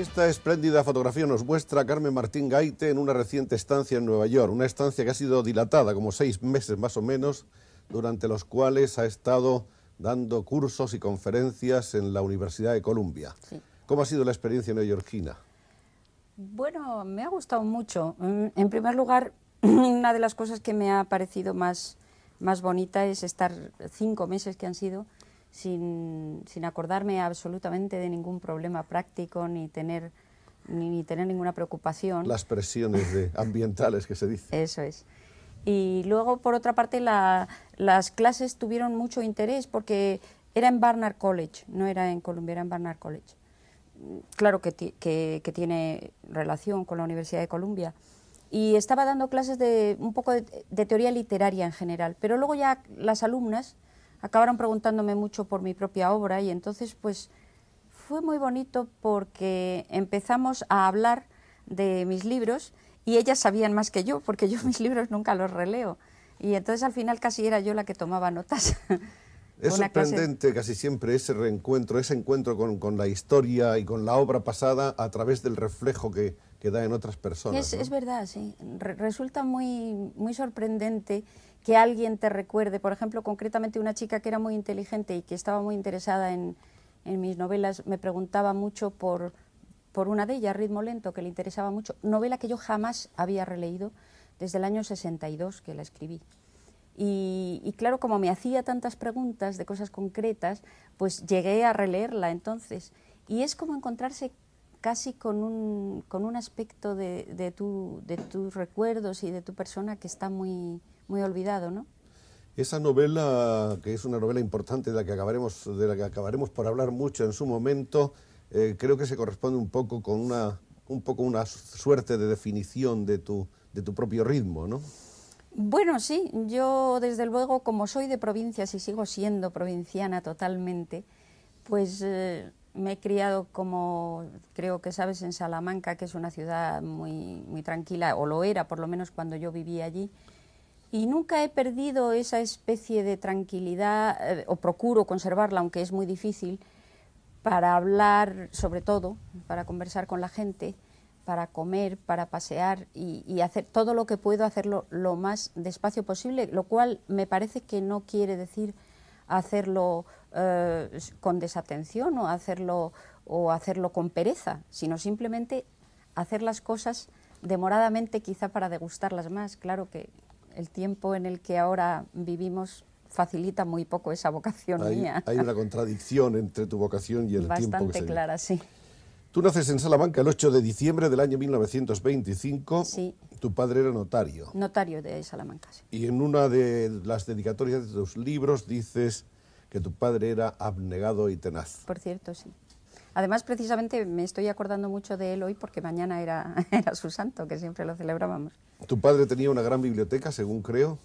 Esta espléndida fotografía nos muestra a Carmen Martín Gaite en una reciente estancia en Nueva York, una estancia que ha sido dilatada como seis meses más o menos, durante los cuales ha estado dando cursos y conferencias en la Universidad de Columbia. ¿Cómo ha sido la experiencia neoyorquina? Bueno, me ha gustado mucho. En primer lugar, una de las cosas que me ha parecido más bonita es estar cinco meses que han sido sin, sin acordarme absolutamente de ningún problema práctico ni tener, ni, tener ninguna preocupación. Las presiones ambientales que se dice. Eso es. Y luego, por otra parte, las clases tuvieron mucho interés porque era en Barnard College, no era en Columbia, era en Barnard College. Claro que, que, que tiene relación con la Universidad de Columbia. Y estaba dando clases de un poco de teoría literaria en general, pero luego ya las alumnas acabaron preguntándome mucho por mi propia obra y entonces pues fue muy bonito porque empezamos a hablar de mis libros y ellas sabían más que yo porque yo mis libros nunca los releo y entonces al final casi era yo la que tomaba notas. Es sorprendente casi siempre ese reencuentro, ese encuentro con, la historia y con la obra pasada a través del reflejo que, que da en otras personas. Es, verdad, sí. resulta muy, muy sorprendente que alguien te recuerde, por ejemplo, concretamente una chica que era muy inteligente y que estaba muy interesada en, mis novelas, me preguntaba mucho por, una de ellas, Ritmo Lento, que le interesaba mucho, novela que yo jamás había releído desde el año 62 que la escribí. Y, claro, como me hacía tantas preguntas de cosas concretas, pues llegué a releerla entonces. Y es como encontrarse casi con un, aspecto de, tu, de tus recuerdos y de tu persona que está muy, muy olvidado, ¿no? Esa novela, que es una novela importante de la que acabaremos, de la que acabaremos por hablar mucho en su momento, eh, creo que se corresponde un poco con una, un poco una suerte de definición de tu, de tu propio ritmo, ¿no? Bueno, sí, yo desde luego, como soy de provincias y sigo siendo provinciana totalmente, pues eh, me he criado como creo que sabes en Salamanca, que es una ciudad muy, muy tranquila, o lo era por lo menos cuando yo vivía allí y nunca he perdido esa especie de tranquilidad, eh, o procuro conservarla, aunque es muy difícil, para hablar sobre todo, para conversar con la gente, para comer, para pasear y, hacer todo lo que puedo hacerlo lo más despacio posible, lo cual me parece que no quiere decir hacerlo eh, con desatención o hacerlo, o hacerlo con pereza, sino simplemente hacer las cosas demoradamente quizá para degustarlas más. Claro que, el tiempo en el que ahora vivimos facilita muy poco esa vocación mía. Hay una contradicción entre tu vocación y el Bastante tiempo Bastante clara, sí. Tú naces en Salamanca el 8 de diciembre del año 1925. Sí. Tu padre era notario. Notario de Salamanca, sí. Y en una de las dedicatorias de tus libros dices que tu padre era abnegado y tenaz. Por cierto, sí. Además, precisamente me estoy acordando mucho de él hoy porque mañana era, su santo, que siempre lo celebrábamos. Tu padre tenía una gran biblioteca, según creo.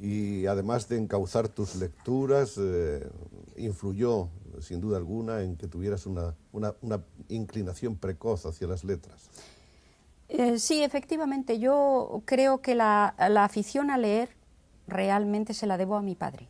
Y además de encauzar tus lecturas, eh, influyó, sin duda alguna, en que tuvieras una, inclinación precoz hacia las letras. Eh, sí, efectivamente. Yo creo que la, la afición a leer realmente se la debo a mi padre.